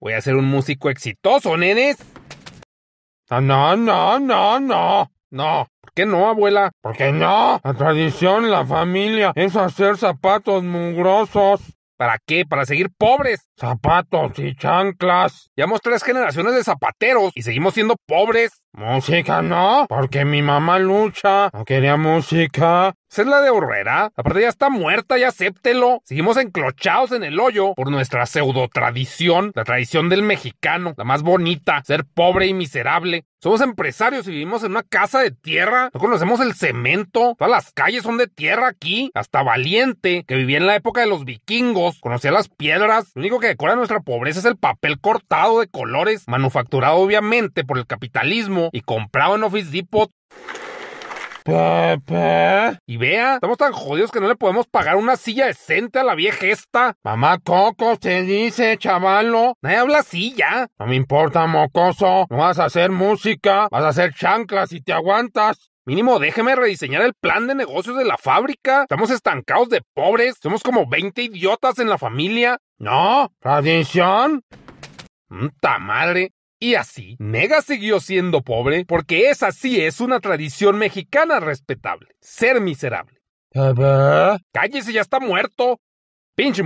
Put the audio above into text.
Voy a ser un músico exitoso, nenes. No, no, no, no, no. ¿Por qué no, abuela? ¿Por qué no? La tradición, la familia, es hacer zapatos mugrosos. ¿Para qué? Para seguir pobres. Zapatos y chanclas. Llevamos tres generaciones de zapateros y seguimos siendo pobres. Música no, porque mi mamá lucha. No quería música. Esa es la de Horrera. Aparte ya está muerta, ya acéptelo. Seguimos enclochados en el hoyo por nuestra pseudo tradición, la tradición del mexicano, la más bonita, ser pobre y miserable. Somos empresarios y vivimos en una casa de tierra. No conocemos el cemento. Todas las calles son de tierra aquí. Hasta Valiente, que vivía en la época de los vikingos, conocía las piedras. Lo único que decora nuestra pobreza es el papel cortado de colores, manufacturado obviamente por el capitalismo y comprado en Office Depot. Pepe. Y vea, estamos tan jodidos que no le podemos pagar una silla decente a la vieja esta. Mamá Coco te dice, chavalo. Nadie habla silla. No me importa, mocoso. No vas a hacer música. Vas a hacer chanclas y te aguantas. Mínimo, déjeme rediseñar el plan de negocios de la fábrica. Estamos estancados de pobres. Somos como 20 idiotas en la familia. No, tradición. ¡Mta madre! Y así, Mega siguió siendo pobre porque esa sí es una tradición mexicana respetable, ser miserable. calle Cállese, ya está muerto. Pinche